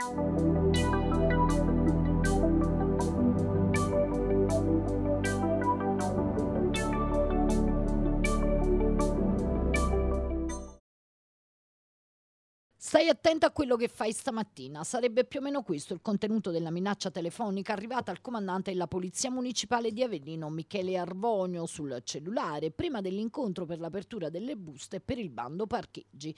Thank you. Stai attenta a quello che fai stamattina. Sarebbe più o meno questo il contenuto della minaccia telefonica arrivata al comandante della Polizia Municipale di Avellino, Michele Arvonio, sul cellulare, prima dell'incontro per l'apertura delle buste per il bando parcheggi.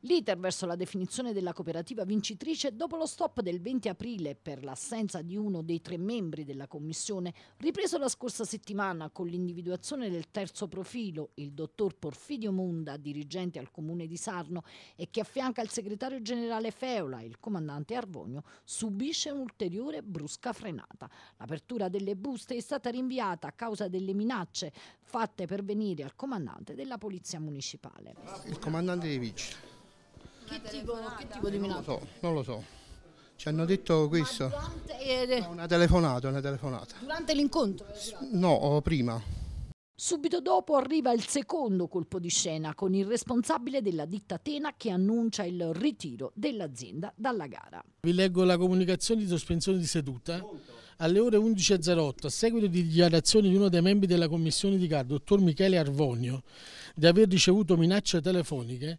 L'iter verso la definizione della cooperativa vincitrice, dopo lo stop del 20 aprile per l'assenza di uno dei tre membri della commissione, ripreso la scorsa settimana con l'individuazione del terzo profilo, il dottor Porfidio Munda, dirigente al comune di Sarno e che affianca il segretario segretario generale Feola e il comandante Arvogno subisce un'ulteriore brusca frenata. L'apertura delle buste è stata rinviata a causa delle minacce fatte per venire al comandante della polizia municipale. Il comandante dei vigili. Che tipo, che tipo di minaccia? Non lo so, non lo so. Ci hanno detto questo. Durante... Eh, una telefonata, una telefonata. Durante l'incontro? Eh, no, prima. Subito dopo arriva il secondo colpo di scena con il responsabile della ditta Atena che annuncia il ritiro dell'azienda dalla gara. Vi leggo la comunicazione di sospensione di seduta. Alle ore 11.08, a seguito di dichiarazioni di uno dei membri della commissione di gara, dottor Michele Arvonio, di aver ricevuto minacce telefoniche,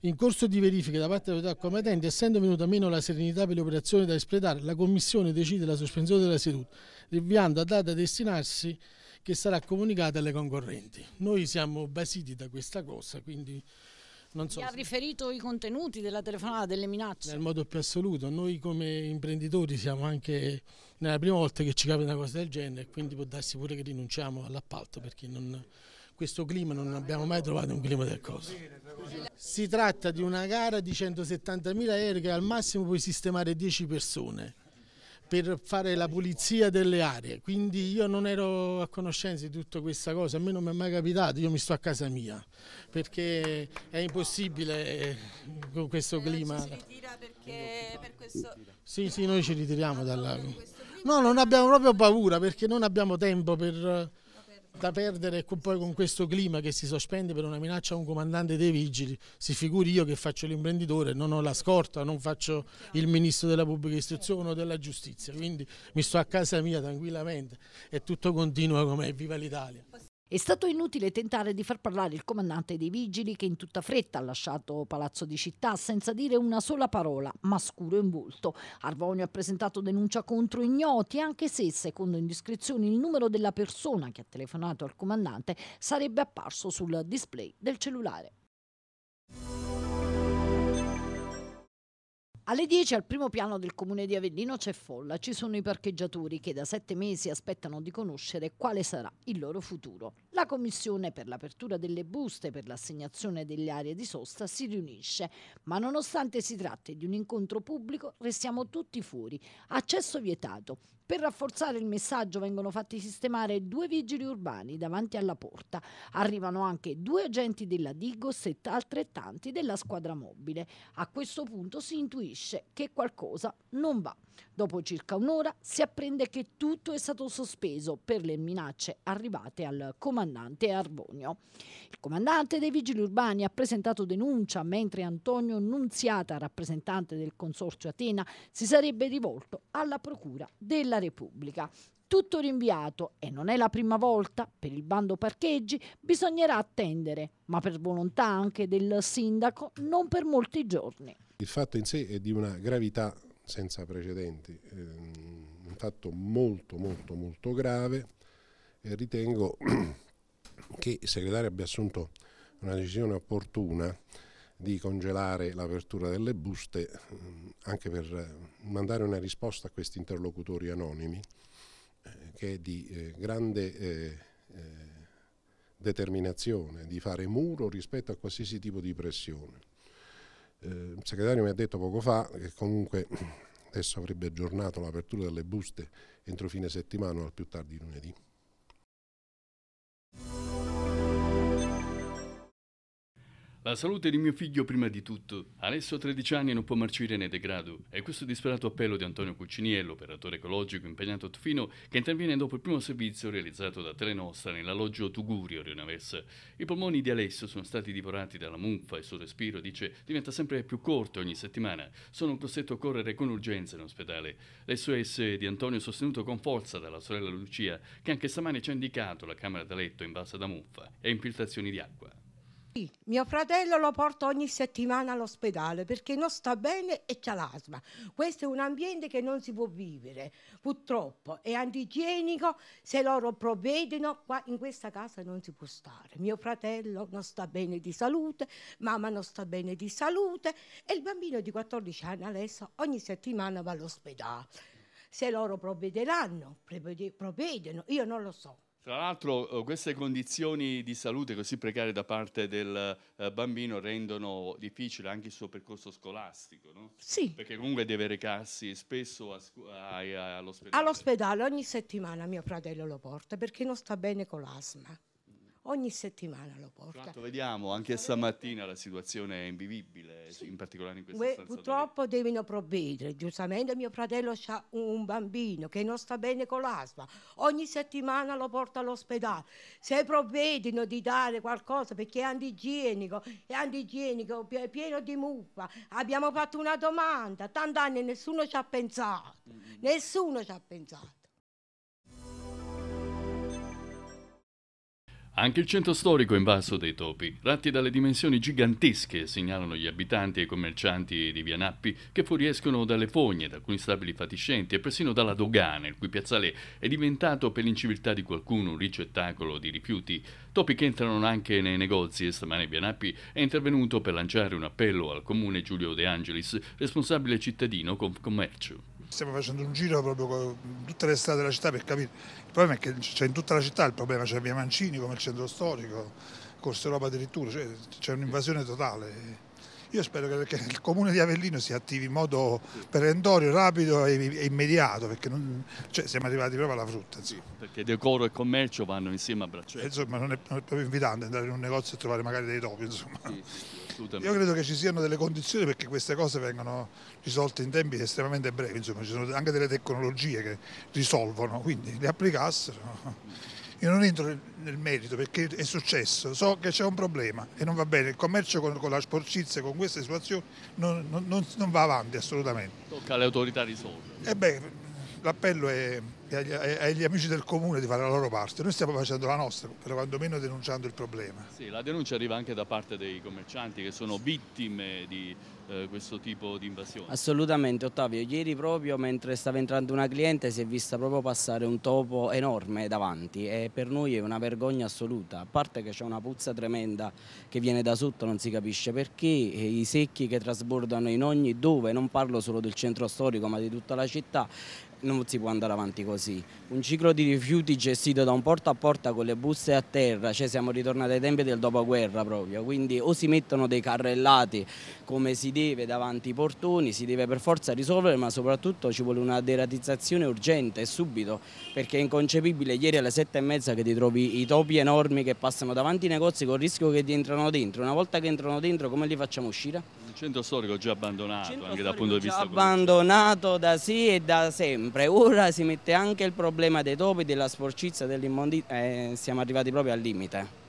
in corso di verifiche da parte dell'autorità competente, essendo venuta meno la serenità per le operazioni da espletare, la Commissione decide la sospensione della seduta, rinviando a data destinarsi che sarà comunicata alle concorrenti. Noi siamo basiti da questa cosa, quindi non so. ha riferito i contenuti della telefonata, delle minacce? Nel modo più assoluto, noi come imprenditori siamo anche nella prima volta che ci capita una cosa del genere, quindi può darsi pure che rinunciamo all'appalto perché non, questo clima non abbiamo mai trovato un clima del coso. Si tratta di una gara di 170.000 euro che al massimo puoi sistemare 10 persone per fare la pulizia delle aree, quindi io non ero a conoscenza di tutta questa cosa, a me non mi è mai capitato, io mi sto a casa mia, perché è impossibile eh, con questo eh, clima. Si ritira perché per questo... Sì, sì, noi ci ritiriamo dal lago. No, non abbiamo proprio paura perché non abbiamo tempo per da perdere poi con questo clima che si sospende per una minaccia a un comandante dei vigili, si figuri io che faccio l'imprenditore, non ho la scorta, non faccio il ministro della pubblica istruzione o della giustizia, quindi mi sto a casa mia tranquillamente e tutto continua com'è, viva l'Italia. È stato inutile tentare di far parlare il comandante dei vigili che in tutta fretta ha lasciato Palazzo di Città senza dire una sola parola, ma scuro in volto. Arvonio ha presentato denuncia contro ignoti, anche se, secondo indiscrezioni, il numero della persona che ha telefonato al comandante sarebbe apparso sul display del cellulare. Alle 10 al primo piano del comune di Avellino c'è folla, ci sono i parcheggiatori che da sette mesi aspettano di conoscere quale sarà il loro futuro. La commissione per l'apertura delle buste per l'assegnazione delle aree di sosta si riunisce, ma nonostante si tratti di un incontro pubblico restiamo tutti fuori. Accesso vietato. Per rafforzare il messaggio vengono fatti sistemare due vigili urbani davanti alla porta. Arrivano anche due agenti della Digos e altrettanti della squadra mobile. A questo punto si intuisce che qualcosa non va. Dopo circa un'ora si apprende che tutto è stato sospeso per le minacce arrivate al comandante Arbonio. Il comandante dei vigili urbani ha presentato denuncia mentre Antonio Nunziata, rappresentante del Consorzio Atena, si sarebbe rivolto alla Procura della Repubblica tutto rinviato e non è la prima volta, per il bando parcheggi bisognerà attendere, ma per volontà anche del sindaco non per molti giorni. Il fatto in sé è di una gravità senza precedenti, ehm, un fatto molto molto molto grave e ritengo che il segretario abbia assunto una decisione opportuna di congelare l'apertura delle buste ehm, anche per ehm, mandare una risposta a questi interlocutori anonimi eh, che è di eh, grande eh, determinazione di fare muro rispetto a qualsiasi tipo di pressione. Eh, il segretario mi ha detto poco fa che comunque adesso avrebbe aggiornato l'apertura delle buste entro fine settimana o al più tardi lunedì. La salute di mio figlio prima di tutto. Adesso ha 13 anni e non può marcire né degrado. È questo disperato appello di Antonio Cucciniello, operatore ecologico impegnato a Tufino, che interviene dopo il primo servizio realizzato da Telenostra nell'alloggio Tugurio, Rionavessa. I polmoni di Alessio sono stati divorati dalla muffa e il suo respiro, dice, diventa sempre più corto ogni settimana. Sono costretto a correre con urgenza in ospedale. L'SOS di Antonio è sostenuto con forza dalla sorella Lucia, che anche stamane ci ha indicato la camera da letto invasa da muffa e infiltrazioni di acqua mio fratello lo porto ogni settimana all'ospedale perché non sta bene e c'ha l'asma. Questo è un ambiente che non si può vivere, purtroppo. È antigenico, se loro provvedono, qua in questa casa non si può stare. Mio fratello non sta bene di salute, mamma non sta bene di salute e il bambino di 14 anni adesso ogni settimana va all'ospedale. Se loro provvederanno, provvedono, io non lo so. Tra l'altro eh, queste condizioni di salute così precarie da parte del eh, bambino rendono difficile anche il suo percorso scolastico, no? Sì. Perché comunque deve recarsi spesso all'ospedale. All'ospedale ogni settimana mio fratello lo porta perché non sta bene con l'asma ogni settimana lo porta. Quanto vediamo, anche stamattina la situazione è invivibile, sì. in particolare in questa We, stanza. Purtroppo dove... devono provvedere, giustamente mio fratello ha un bambino che non sta bene con l'asma, ogni settimana lo porta all'ospedale. Se provvedono di dare qualcosa perché è antigienico, è antigienico, è pieno di muffa, abbiamo fatto una domanda, tant'anni nessuno ci ha pensato, mm -hmm. nessuno ci ha pensato. Anche il centro storico è invaso dai topi, ratti dalle dimensioni gigantesche, segnalano gli abitanti e i commercianti di Via Nappi, che fuoriescono dalle fogne, da alcuni stabili fatiscenti e persino dalla dogana, il cui piazzale è diventato per l'inciviltà di qualcuno un ricettacolo di rifiuti. Topi che entrano anche nei negozi e stamane Via Nappi è intervenuto per lanciare un appello al comune Giulio De Angelis, responsabile cittadino con commercio. Stiamo facendo un giro proprio con tutte le strade della città per capire. Il problema è che c'è in tutta la città, il problema c'è Via Mancini come il centro storico, Corso Europa addirittura, cioè c'è un'invasione totale. Io spero che, il comune di Avellino si attivi in modo perentorio, rapido e, immediato, perché non, cioè, siamo arrivati proprio alla frutta. Sì, perché decoro e commercio vanno insieme a braccetto. Eh, insomma, non è, non è proprio invitante andare in un negozio e trovare magari dei topi. Sì, sì, Io credo che ci siano delle condizioni perché queste cose vengano risolte in tempi estremamente brevi, insomma, ci sono anche delle tecnologie che risolvono, quindi le applicassero io non entro nel merito perché è successo, so che c'è un problema e non va bene, il commercio con, con la sporcizia, con queste situazioni non, non, non, va avanti assolutamente. Tocca alle autorità risolvere. E eh beh, l'appello è, è, agli amici del comune di fare la loro parte, noi stiamo facendo la nostra, però quantomeno denunciando il problema. Sì, la denuncia arriva anche da parte dei commercianti che sono vittime di eh, questo tipo di invasione. Assolutamente Ottavio, ieri proprio mentre stava entrando una cliente si è vista proprio passare un topo enorme davanti e per noi è una vergogna assoluta, a parte che c'è una puzza tremenda che viene da sotto, non si capisce perché, i secchi che trasbordano in ogni dove, non parlo solo del centro storico ma di tutta la città, non si può andare avanti così. Un ciclo di rifiuti gestito da un porta a porta con le buste a terra, cioè siamo ritornati ai tempi del dopoguerra proprio, quindi o si mettono dei carrellati come si deve davanti ai portoni, si deve per forza risolvere, ma soprattutto ci vuole una deratizzazione urgente e subito, perché è inconcepibile ieri alle sette e mezza che ti trovi i topi enormi che passano davanti ai negozi con il rischio che ti entrano dentro. Una volta che entrano dentro come li facciamo uscire? Centro storico già abbandonato Centro anche dal punto di vista abbandonato da sì e da sempre. Ora si mette anche il problema dei topi, della sporcizia, dell'immondizia. Eh, siamo arrivati proprio al limite.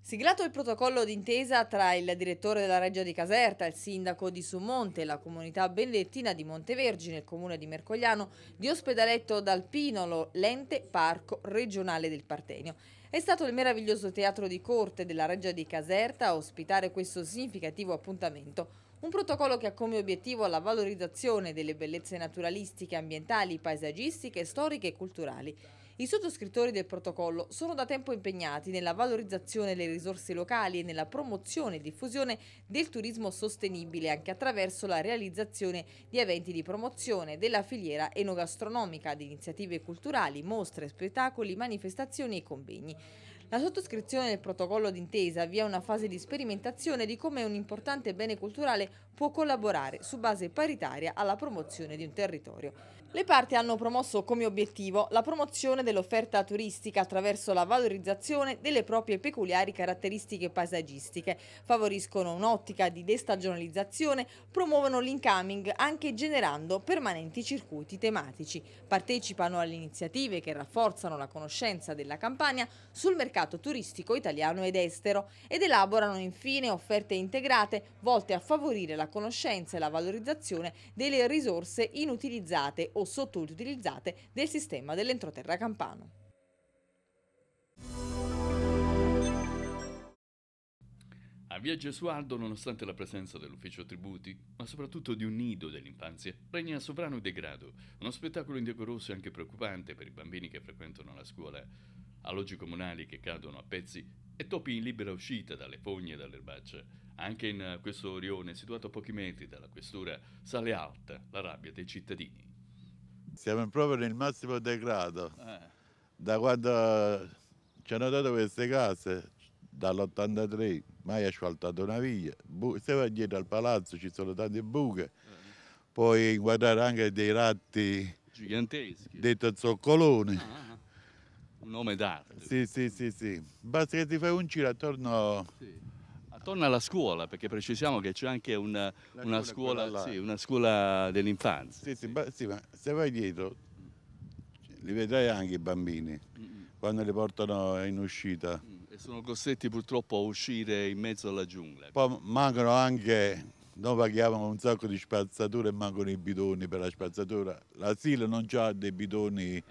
Siglato il protocollo d'intesa tra il direttore della Reggia di Caserta, il sindaco di Sumonte, la comunità benedettina di Montevergine, il comune di Mercogliano, di Ospedaletto d'Alpinolo, l'ente parco regionale del Partenio. È stato il meraviglioso teatro di corte della Reggia di Caserta a ospitare questo significativo appuntamento, un protocollo che ha come obiettivo la valorizzazione delle bellezze naturalistiche, ambientali, paesaggistiche, storiche e culturali. I sottoscrittori del protocollo sono da tempo impegnati nella valorizzazione delle risorse locali e nella promozione e diffusione del turismo sostenibile anche attraverso la realizzazione di eventi di promozione della filiera enogastronomica, di iniziative culturali, mostre, spettacoli, manifestazioni e convegni. La sottoscrizione del protocollo d'intesa avvia una fase di sperimentazione di come un importante bene culturale può collaborare su base paritaria alla promozione di un territorio. Le parti hanno promosso come obiettivo la promozione dell'offerta turistica attraverso la valorizzazione delle proprie peculiari caratteristiche paesaggistiche, favoriscono un'ottica di destagionalizzazione, promuovono l'incoming anche generando permanenti circuiti tematici, partecipano alle iniziative che rafforzano la conoscenza della campagna sul mercato mercato turistico italiano ed estero ed elaborano infine offerte integrate volte a favorire la conoscenza e la valorizzazione delle risorse inutilizzate o sottoutilizzate del sistema dell'entroterra campano. A Via Gesualdo, nonostante la presenza dell'ufficio tributi, ma soprattutto di un nido dell'infanzia, regna sovrano degrado, uno spettacolo indecoroso e anche preoccupante per i bambini che frequentano la scuola alloggi comunali che cadono a pezzi e topi in libera uscita dalle fogne e dalle erbacce. Anche in questo rione, situato a pochi metri dalla questura, sale alta la rabbia dei cittadini. Siamo proprio nel massimo degrado. Eh. Da quando ci hanno dato queste case, dall'83, mai asfaltato una via. Bu- se vai dietro al palazzo ci sono tante buche. Eh. Puoi inquadrare anche dei ratti giganteschi. Detto zoccolone. Ah, ah un nome d'arte. Sì, sì, sì, sì. Basta che ti fai un giro attorno... Sì. Attorno alla scuola, perché precisiamo che c'è anche una, una scuola, scuola, sì, scuola dell'infanzia. Sì, sì. Ba- sì, ma se vai dietro li vedrai anche i bambini mm-hmm. quando li portano in uscita. Mm. E sono costretti purtroppo a uscire in mezzo alla giungla. Poi mancano anche noi paghiamo un sacco di spazzatura e mancano i bidoni per la spazzatura. L'asilo non ha dei bidoni eh, eh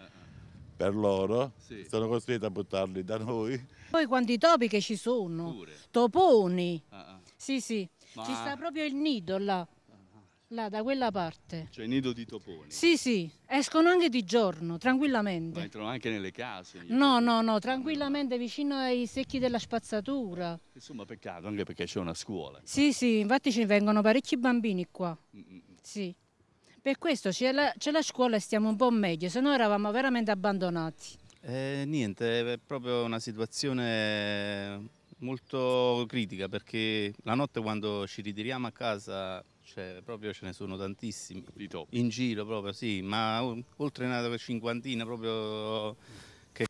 per loro, sì. sono costretti a buttarli da noi. Poi quanti topi che ci sono, Pure. toponi, ah, ah. sì sì, Ma... ci sta proprio il nido là, ah, ah. là da quella parte. Cioè il nido di toponi? Sì sì, escono anche di giorno, tranquillamente. Ma entrano anche nelle case? No, no, no, tranquillamente ah, vicino ai secchi della spazzatura. Insomma peccato anche perché c'è una scuola. Qua. Sì sì, infatti ci vengono parecchi bambini qua, mm -mm. mm. sì. Per questo c'è la, la, scuola e stiamo un po' meglio, se no eravamo veramente abbandonati. Eh, niente, è proprio una situazione molto critica perché la notte quando ci ritiriamo a casa cioè, proprio ce ne sono tantissimi in giro proprio sì ma oltre una cinquantina proprio che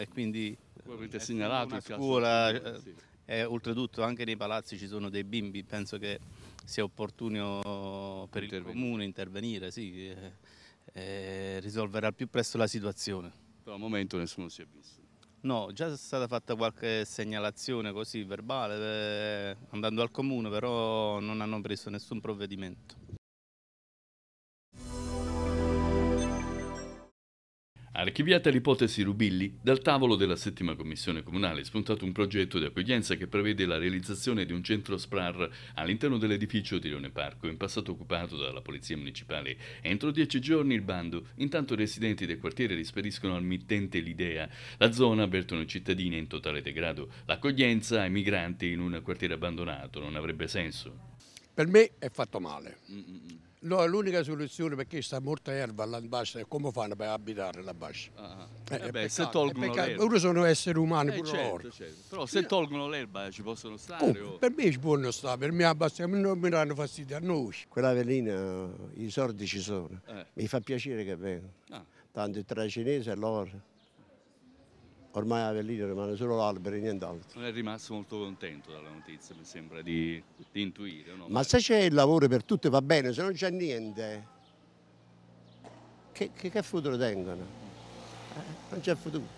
e quindi avete segnalato una scuola eh, sì e oltretutto anche nei palazzi ci sono dei bimbi, penso che sia opportuno per il comune intervenire, sì, eh, eh, al più presto la situazione. Per il momento nessuno si è visto. No, già è stata fatta qualche segnalazione così verbale eh, andando al comune, però non hanno preso nessun provvedimento. Archiviata l'ipotesi Rubilli, dal tavolo della settima commissione comunale è spuntato un progetto di accoglienza che prevede la realizzazione di un centro SPRAR all'interno dell'edificio di Leone Parco, in passato occupato dalla Polizia Municipale. Entro dieci giorni il bando, intanto i residenti del quartiere risperiscono al mittente l'idea. La zona, avvertono i cittadini, in totale degrado. L'accoglienza ai migranti in un quartiere abbandonato non avrebbe senso. Per me è fatto male. Mm -mm, mm. No, l'unica soluzione perché sta molta erba all'ambascia, come fanno per abitare l'ambascia? Ah, ah. Eh, eh, beh, se tolgono l'erba. Loro sono esseri umani, eh, pure certo, loro. Certo. Però se tolgono l'erba ci possono stare? Oh, o... Per me ci possono stare, per me l'ambascia non mi danno fastidio a noi. Quella velina, i soldi ci sono, eh. mi fa piacere che vengano. Ah. Tanto tra cinesi e loro ormai a Avellino rimane solo l'albero e nient'altro. Non è rimasto molto contento dalla notizia, mi sembra di, di intuire. No? Ma se c'è il lavoro per tutti va bene, se non c'è niente, che, che, che, futuro tengono? Eh, non c'è futuro.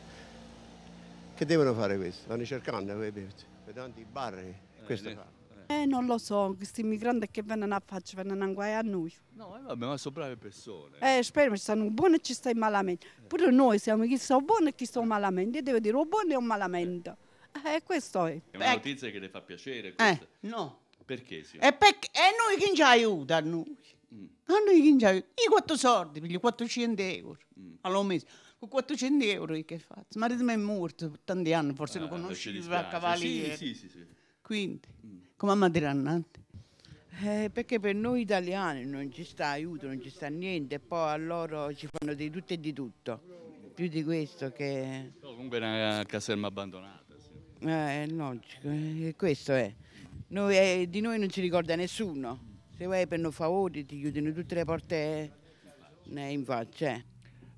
Che devono fare eh, eh, questo? Vanno cercando, vedete, vedete i barri, questo eh, fa. Eh, non lo so, questi migranti che vengono a faccia, vengono a guai a noi. No, eh, vabbè, ma sono brave persone. Eh, speriamo, ci stanno buoni e ci stanno malamente. Eh. Pure noi siamo chi sono buoni e chi sono malamente. Io devo dire o buoni o malamente. Eh. eh, questo è. È una eh. notizia che le fa piacere questa. Eh, no. Perché, signora? E, perché, e noi chi ci aiuta a noi? Mm. A noi chi ci aiuta? Io quattro soldi, gli 400 euro mm. messo. con 400 euro che faccio? Il marito mi è morto per tanti anni, forse ah, lo conoscevo a cavalli. Sì, sì, sì, sì, Quindi... Mm come Madirannante. Eh, perché per noi italiani non ci sta aiuto, non ci sta niente, e poi a loro ci fanno di tutto e di tutto, più di questo che... No, comunque è una caserma abbandonata. Sì. Eh, è logico, eh, questo è. Noi, eh, di noi non ci ricorda nessuno, se vuoi per un favore ti chiudono tutte le porte eh, in faccia. Eh.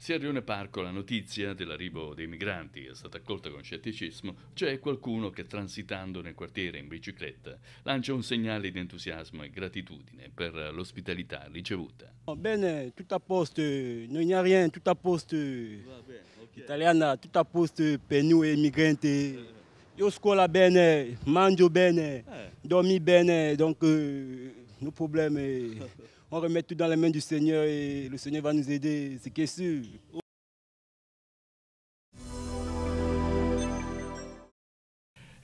Se a Rione Parco la notizia dell'arrivo dei migranti è stata accolta con scetticismo, c'è cioè qualcuno che transitando nel quartiere in bicicletta lancia un segnale di entusiasmo e gratitudine per l'ospitalità ricevuta. Oh, bene, tutto a posto, non c'è rien, tutto a posto. Italiana, tutto a posto per noi migranti. Io scuola bene, mangio bene, eh. dormi bene, donc... Euh, nos problèmes, et eh, on remet tout dans les mains du Seigneur et le Seigneur va nous aider, c'est sûr.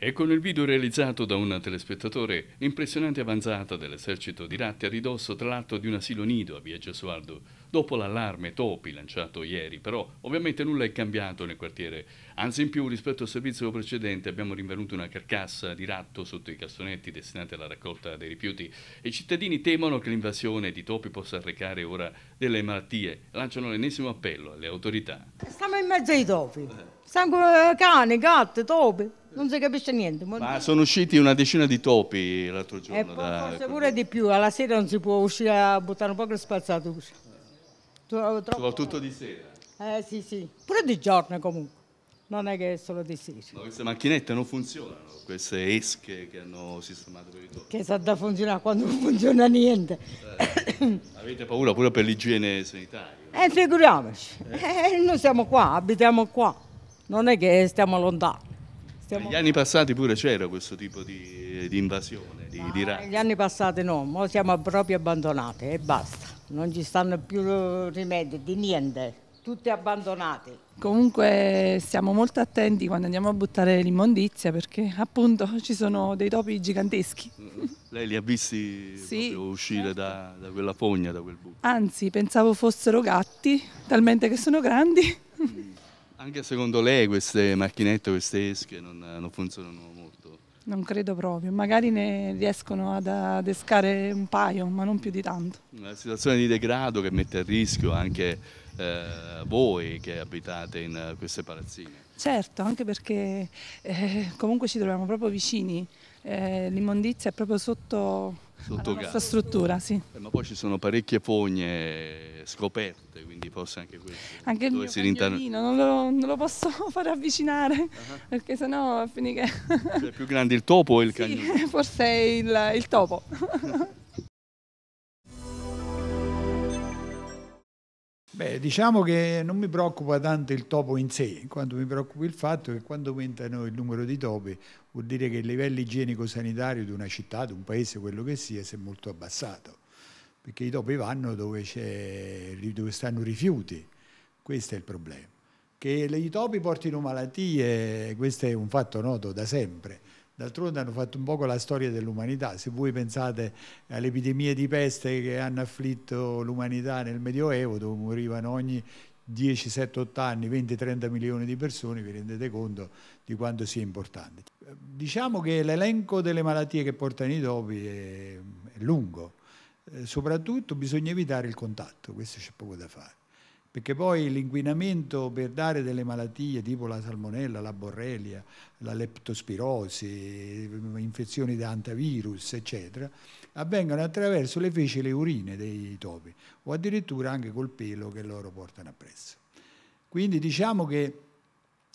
E con il video realizzato da un telespettatore, l'impressionante avanzata dell'esercito di ratti a ridosso tra l'altro di un asilo nido a Via Gesualdo. Dopo l'allarme topi lanciato ieri, però ovviamente nulla è cambiato nel quartiere. Anzi in più rispetto al servizio precedente abbiamo rinvenuto una carcassa di ratto sotto i cassonetti destinati alla raccolta dei rifiuti. I cittadini temono che l'invasione di topi possa arrecare ora delle malattie. Lanciano l'ennesimo appello alle autorità. Stiamo in mezzo ai topi. Sangue, cani, gatti, topi non si capisce niente. Ma sono usciti una decina di topi l'altro eh, giorno. Eh, da... forse ecco. pure di più, alla sera non si può uscire a buttare un po' di spazzatura. Eh, troppo... Soprattutto di sera. Eh sì, sì, pure di giorno comunque. Non è che è solo di sera. Ma queste macchinette non funzionano, queste esche che hanno sistemato per i topi. Che sa da funzionare quando non funziona niente. Eh, avete paura pure per l'igiene sanitaria? Eh figuriamoci, eh. eh noi siamo qua, abitiamo qua, non è che stiamo lontani. Stiamo... Negli anni passati pure c'era questo tipo di, di invasione di, di razze. Negli anni passati no, ma siamo proprio abbandonate e basta. Non ci stanno più rimedi di niente, tutte abbandonate. Comunque stiamo molto attenti quando andiamo a buttare l'immondizia perché appunto ci sono dei topi giganteschi. Mm-hmm. Lei li ha visti sì, uscire certo. da, da, quella fogna, da quel buco? Anzi, pensavo fossero gatti, talmente che sono grandi. Mm. Anche secondo lei queste macchinette, queste esche non, non funzionano molto? Non credo proprio, magari ne riescono ad adescare un paio, ma non più di tanto. Una situazione di degrado che mette a rischio anche eh, voi che abitate in queste palazzine. Certo, anche perché eh, comunque ci troviamo proprio vicini, eh, l'immondizia è proprio sotto, sotto la nostra struttura. Sì. Eh, ma poi ci sono parecchie fogne eh, scoperte, quindi forse anche questo. Anche il mio cagnolino, non lo, non lo posso far avvicinare, uh-huh. perché sennò no, finì cioè, è più grande il topo o il sì, cagnolino? forse il, il topo. Beh, diciamo che non mi preoccupa tanto il topo in sé, quanto mi preoccupa il fatto che quando aumentano il numero di topi vuol dire che il livello igienico-sanitario di una città, di un paese, quello che sia, si è molto abbassato, perché i topi vanno dove, dove stanno i rifiuti, questo è il problema. Che i topi portino malattie, questo è un fatto noto da sempre D'altronde hanno fatto un po' la storia dell'umanità. Se voi pensate alle epidemie di peste che hanno afflitto l'umanità nel Medioevo, dove morivano ogni 10, 7, 8 anni 20, 30 milioni di persone, vi rendete conto di quanto sia importante. Diciamo che l'elenco delle malattie che portano i topi è, è lungo. Eh, soprattutto bisogna evitare il contatto, questo c'è poco da fare perché poi l'inquinamento per dare delle malattie tipo la salmonella, la borrelia, la leptospirosi, infezioni da antivirus, eccetera, avvengono attraverso le feci e le urine dei topi o addirittura anche col pelo che loro portano appresso. Quindi diciamo che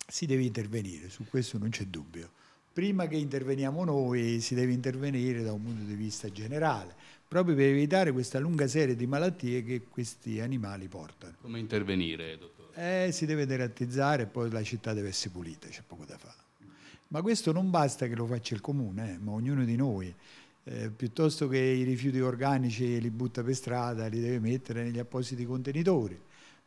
si deve intervenire, su questo non c'è dubbio. Prima che interveniamo noi si deve intervenire da un punto di vista generale proprio per evitare questa lunga serie di malattie che questi animali portano. Come intervenire, dottore? Eh, si deve derattizzare e poi la città deve essere pulita, c'è poco da fare. Ma questo non basta che lo faccia il comune, eh, ma ognuno di noi. Eh, piuttosto che i rifiuti organici li butta per strada, li deve mettere negli appositi contenitori,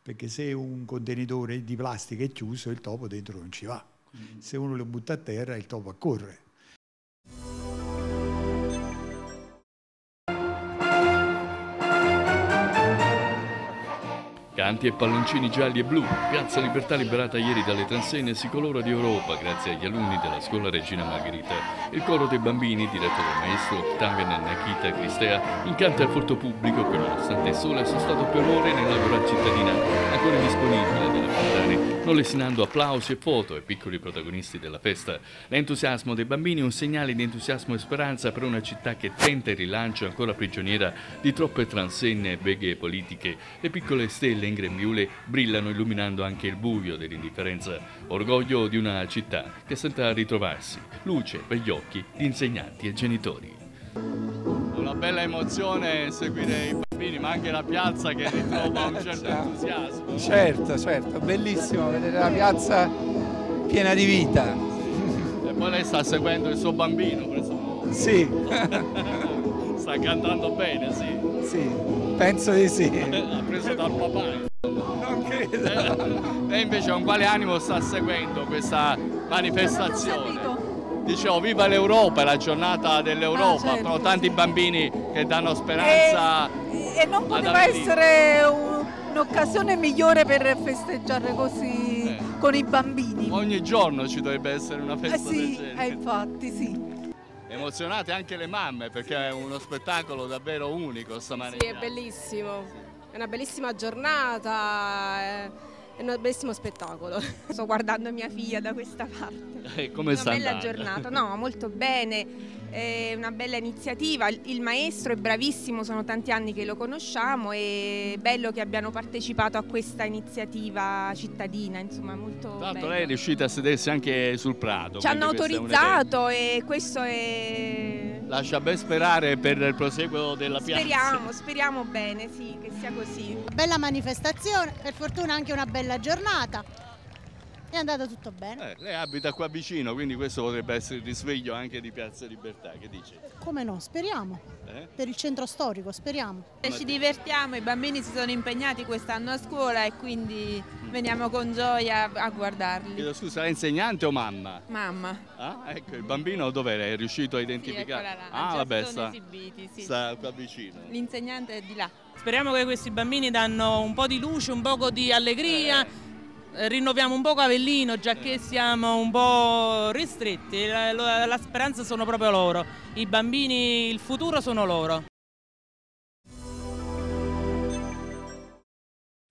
perché se un contenitore di plastica è chiuso il topo dentro non ci va, mm. se uno lo butta a terra il topo accorre. volanti e palloncini gialli e blu. Piazza Libertà liberata ieri dalle transenne si colora di Europa grazie agli alunni della scuola Regina Margherita. Il coro dei bambini, diretto dal maestro Octavian Nakita Cristea, incanta il folto pubblico che nonostante il sole è stato per ore nella cittadina, ancora disponibile dalle fontane non lesinando applausi e foto ai piccoli protagonisti della festa. L'entusiasmo dei bambini è un segnale di entusiasmo e speranza per una città che tenta il rilancio ancora prigioniera di troppe transenne e beghe politiche. Le piccole stelle in grembiule brillano illuminando anche il buio dell'indifferenza. Orgoglio di una città che senta ritrovarsi, luce per gli occhi di insegnanti e genitori una bella emozione seguire i bambini ma anche la piazza che ritrova un certo, certo. entusiasmo. Certo, certo, bellissimo vedere la piazza piena di vita. Sì. E poi lei sta seguendo il suo bambino, presumo. Sì. sta cantando bene, sì. Sì, penso di sì. ha preso dal papà. Non credo. Lei invece con quale animo sta seguendo questa manifestazione? diciamo viva l'Europa, la giornata dell'Europa, ah, certo. però tanti bambini che danno speranza. E, e non poteva essere un'occasione migliore per festeggiare così eh. con i bambini. Ogni giorno ci dovrebbe essere una festa eh sì, eh, infatti sì. Emozionate anche le mamme perché sì. è uno spettacolo davvero unico stamattina. Sì, è bellissimo, è una bellissima giornata. Eh è un bellissimo spettacolo. Sto guardando mia figlia da questa parte. E come sta? Una bella andando? giornata, no, molto bene. È una bella iniziativa, il maestro è bravissimo, sono tanti anni che lo conosciamo e bello che abbiano partecipato a questa iniziativa cittadina, insomma molto Tra l'altro lei è riuscita a sedersi anche sul prato. Ci hanno autorizzato e questo è Lascia ben sperare per il proseguo della piazza. Speriamo, speriamo bene, sì, che sia così. Bella manifestazione, per fortuna anche una bella giornata. È andata tutto bene. Eh, lei abita qua vicino, quindi questo potrebbe essere il risveglio anche di Piazza Libertà, che dice? Come no, speriamo. Eh? Per il centro storico, speriamo. Ci divertiamo, i bambini si sono impegnati quest'anno a scuola e quindi mm. veniamo con gioia a guardarli. Chiedo scusa, è insegnante o mamma? Mamma. Ah, ecco, il bambino dov'era? È riuscito a identificare? Sì, là, ah, vabbè, sta, esibiti, sì. sta qua vicino. L'insegnante è di là. Speriamo che questi bambini danno un po' di luce, un po' di allegria. Eh rinnoviamo un po' Avellino, già che siamo un po' ristretti, la, la, la speranza sono proprio loro, i bambini, il futuro sono loro.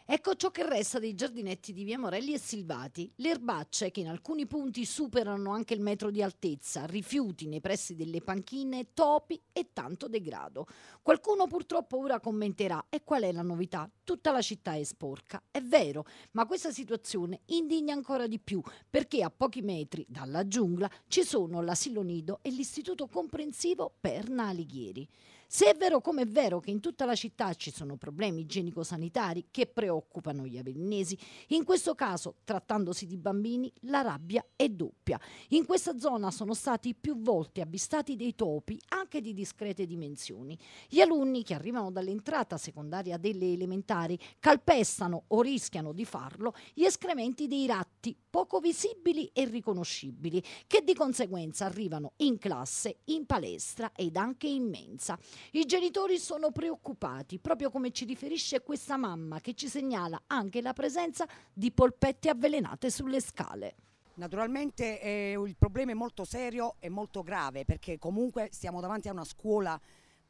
Ecco ciò che resta dei giardinetti di Via Morelli e Silvati, le erbacce che in alcuni punti superano anche il metro di altezza, rifiuti nei pressi delle panchine, topi e tanto degrado. Qualcuno purtroppo ora commenterà e qual è la novità? Tutta la città è sporca, è vero, ma questa situazione indigna ancora di più perché a pochi metri dalla giungla ci sono l'asilo nido e l'istituto comprensivo Perna Alighieri. Se è vero come è vero che in tutta la città ci sono problemi igienico-sanitari che preoccupano gli avellinesi, in questo caso, trattandosi di bambini, la rabbia è doppia. In questa zona sono stati più volte avvistati dei topi, anche di discrete dimensioni. Gli alunni che arrivano dall'entrata secondaria delle elementari calpestano o rischiano di farlo gli escrementi dei ratti adulti poco visibili e riconoscibili, che di conseguenza arrivano in classe, in palestra ed anche in mensa. I genitori sono preoccupati, proprio come ci riferisce questa mamma che ci segnala anche la presenza di polpette avvelenate sulle scale. Naturalmente eh, il problema è molto serio e molto grave perché comunque stiamo davanti a una scuola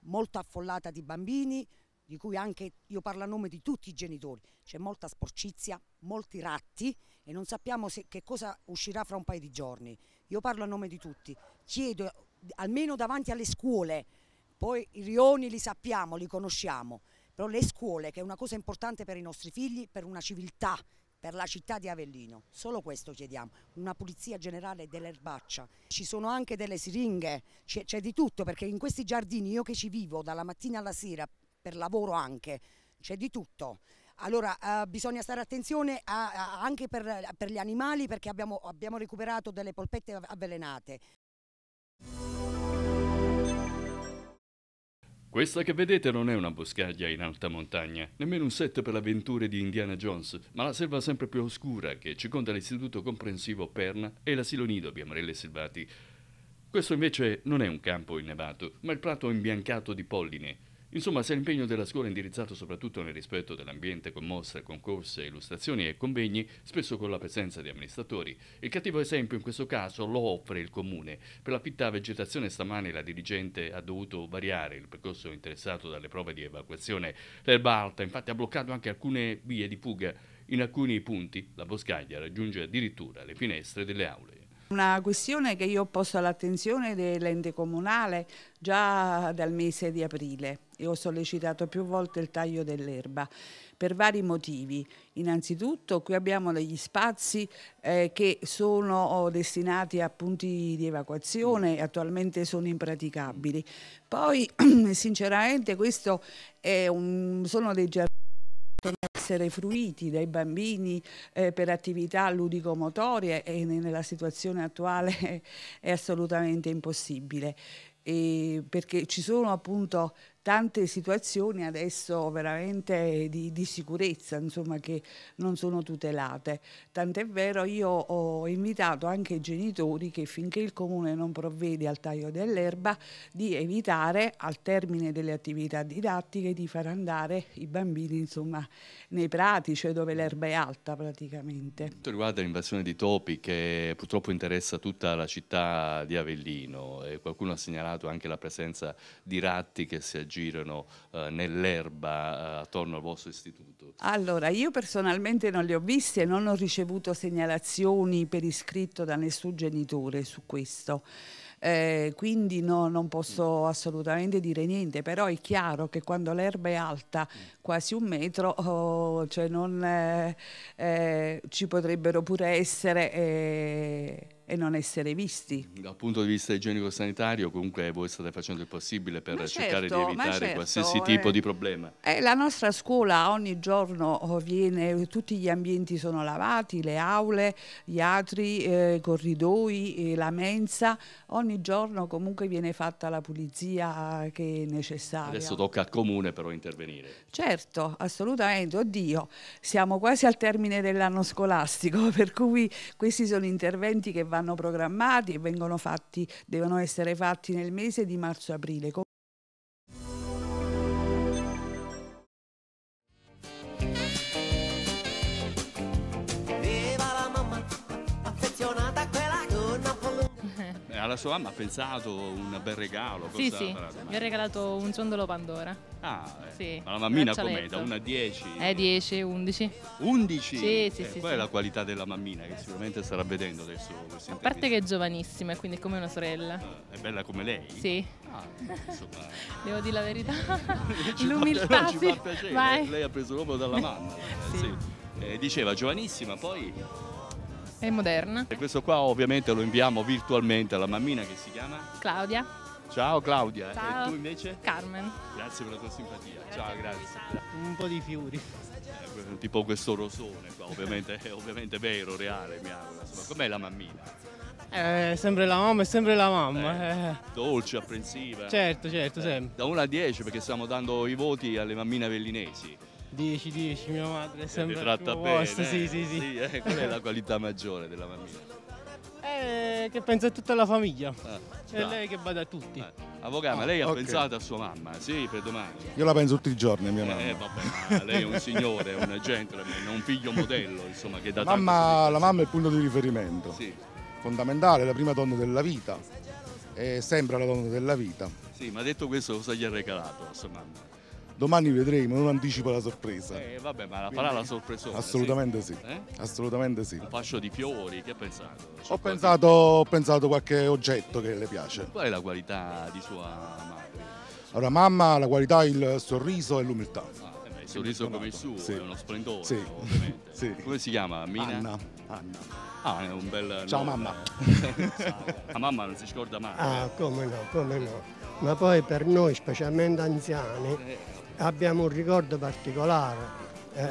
molto affollata di bambini, di cui anche io parlo a nome di tutti i genitori, c'è molta sporcizia, molti ratti e non sappiamo se, che cosa uscirà fra un paio di giorni. Io parlo a nome di tutti, chiedo almeno davanti alle scuole, poi i rioni li sappiamo, li conosciamo, però le scuole che è una cosa importante per i nostri figli, per una civiltà, per la città di Avellino, solo questo chiediamo, una pulizia generale dell'erbaccia, ci sono anche delle siringhe, c'è di tutto perché in questi giardini io che ci vivo dalla mattina alla sera per lavoro anche, c'è di tutto. Allora eh, bisogna stare attenzione a, a, anche per, per, gli animali perché abbiamo, abbiamo recuperato delle polpette avvelenate. Questa che vedete non è una boscaglia in alta montagna, nemmeno un set per le avventure di Indiana Jones, ma la selva sempre più oscura che circonda l'istituto comprensivo Perna e l'asilo nido di Amarelle Selvati. Questo invece non è un campo innevato, ma il prato imbiancato di polline, Insomma, se l'impegno della scuola è indirizzato soprattutto nel rispetto dell'ambiente con mostre, concorsi, illustrazioni e convegni, spesso con la presenza di amministratori, il cattivo esempio in questo caso lo offre il comune. Per la fitta vegetazione stamani la dirigente ha dovuto variare il percorso interessato dalle prove di evacuazione. L'erba alta infatti ha bloccato anche alcune vie di fuga. In alcuni punti la boscaglia raggiunge addirittura le finestre delle aule. Una questione che io ho posto all'attenzione dell'ente comunale già dal mese di aprile e ho sollecitato più volte il taglio dell'erba per vari motivi. Innanzitutto qui abbiamo degli spazi eh, che sono oh, destinati a punti di evacuazione e attualmente sono impraticabili. Poi sinceramente questo un, sono dei giardini che possono essere fruiti dai bambini eh, per attività ludico-motorie e nella situazione attuale è assolutamente impossibile. E perché ci sono appunto tante situazioni adesso veramente di, di sicurezza insomma, che non sono tutelate. Tant'è vero io ho invitato anche i genitori che finché il comune non provvede al taglio dell'erba di evitare al termine delle attività didattiche di far andare i bambini insomma, nei prati, cioè dove l'erba è alta praticamente. Tutto riguarda l'invasione di topi che purtroppo interessa tutta la città di Avellino e qualcuno ha segnalato anche la presenza di ratti che si aggirano girano eh, nell'erba eh, attorno al vostro istituto? Allora, io personalmente non li ho visti e non ho ricevuto segnalazioni per iscritto da nessun genitore su questo. Eh, quindi no, non posso mm. assolutamente dire niente, però è chiaro che quando l'erba è alta mm. quasi un metro, oh, cioè non, eh, eh, ci potrebbero pure essere eh, e non essere visti. Dal punto di vista igienico-sanitario comunque voi state facendo il possibile per certo, cercare di certo, evitare certo, qualsiasi eh, tipo di problema. Eh, la nostra scuola ogni giorno oh, viene, tutti gli ambienti sono lavati, le aule, gli atri, eh, i corridoi, eh, la mensa, ogni giorno comunque viene fatta la pulizia che è necessaria. Adesso tocca al comune però intervenire. Certo, assolutamente, oddio, siamo quasi al termine dell'anno scolastico per cui questi sono interventi che vanno vanno programmati e vengono fatti, devono essere fatti nel mese di marzo-aprile. la sua mamma ha pensato un bel regalo. Sì, sì, mi ha regalato un ciondolo Pandora. Ah, eh. sì. ma la mammina com'è? Da 1 a 10? Eh, 10, 11. 11? Sì, eh, sì, Qual sì. è la qualità della mammina che sicuramente starà vedendo adesso A parte che è giovanissima, e quindi è come una sorella. Eh, è bella come lei? Sì. Ah, insomma... Devo dire la verità. L'umiltà, non ci fa piacere. Vai. Lei ha preso l'uomo dalla mamma. sì. sì. Eh, diceva giovanissima, poi è moderna. E questo qua ovviamente lo inviamo virtualmente alla mammina che si chiama? Claudia. Ciao Claudia. Ciao. E tu invece? Carmen. Grazie per la tua simpatia. Grazie Ciao, grazie. Un po' di fiori. Eh, tipo questo rosone qua, ovviamente è ovviamente vero, reale, mi auguro. com'è la mammina? Eh, sempre la mamma, è sempre la mamma. Eh, eh. Dolce, apprensiva. Certo, certo, eh, sempre. Da 1 a 10 perché stiamo dando i voti alle mammine vellinesi. 10, 10, mia madre è sempre tratta bene. Posto, sì, eh? sì, sì. sì eh, qual è la qualità maggiore della bambina? Eh, che pensa a tutta la famiglia. Ah, è no. lei che bada a tutti. Eh. Avvocato, ah, ma lei ah, ha okay. pensato a sua mamma, sì, per domani. Io la penso tutti i giorni, mia eh, mamma. Eh, vabbè, lei è un signore, un gentleman, un figlio modello, insomma, che da mamma, La mamma è il punto di riferimento. Sì. Fondamentale, la prima donna della vita. È sempre la donna della vita. Sì, ma detto questo cosa gli ha regalato la sua mamma? domani vedremo, non anticipo la sorpresa. Eh vabbè, ma la farà la sorpresa. Assolutamente sì, sì. Eh? assolutamente sì. Un fascio di fiori, che ha pensato? Ho pensato, ho pensato, qualche oggetto che le piace. Qual è la qualità di sua madre? Allora mamma, la qualità, il sorriso e l'umiltà. Ah, eh il sorriso come il suo, sì. è uno splendore sì. ovviamente. Sì. Come si chiama? Mina? Anna. Anna. Ah, è un bel... Ciao nome. mamma. La mamma non si scorda mai. Ah, come no, come no. Ma poi per noi, specialmente anziani, eh abbiamo un ricordo particolare, eh,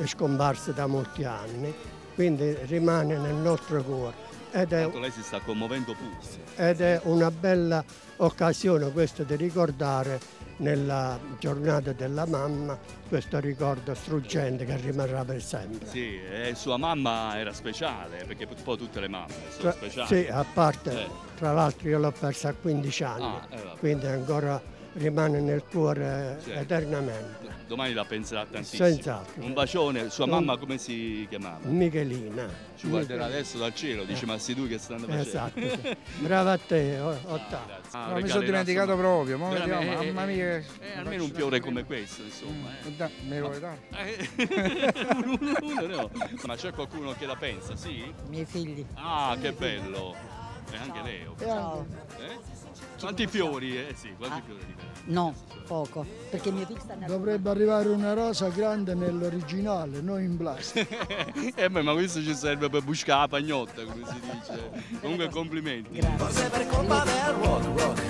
è scomparso da molti anni, quindi rimane nel nostro cuore. Ed è, lei si sta commuovendo pure. Ed è una bella occasione questa di ricordare nella giornata della mamma questo ricordo struggente che rimarrà per sempre. Sì, e sua mamma era speciale, perché un po' tutte le mamme sono tra, speciali. Sì, a parte, eh. tra l'altro io l'ho persa a 15 anni, ah, eh, quindi ancora rimane nel cuore certo. eternamente. Domani la penserà tantissimo. Senz'altro. Un bacione, sua non... mamma come si chiamava? Michelina. Ci guarderà adesso dal cielo, dice eh. ma sei tu che stai andando facendo. Esatto. Brava a te, Ottavio. Ah, ah, ah, mi sono dimenticato ma... proprio, ma vediamo, eh, mamma eh, mia. Eh, eh, almeno un piore come questo, insomma. Mm. Da, me lo vuoi dare? uno, no. Ma c'è qualcuno che la pensa, sì? I miei figli. Ah, che bello. Eh, e anche lei, ovviamente. Ciao. Eh? Quanti fiori, eh sì, quanti ah. fiori No, poco, perché mio figlio sta Dovrebbe arrivare una rosa grande nell'originale, non in plastica. eh beh, ma questo ci serve per buscare la pagnotta, come si dice. Comunque complimenti. Grazie. Forse per colpa del rock rock.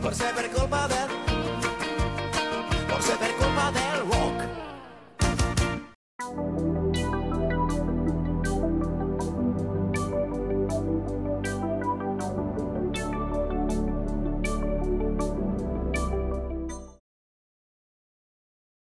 Forse per colpa del Forse per colpa del rock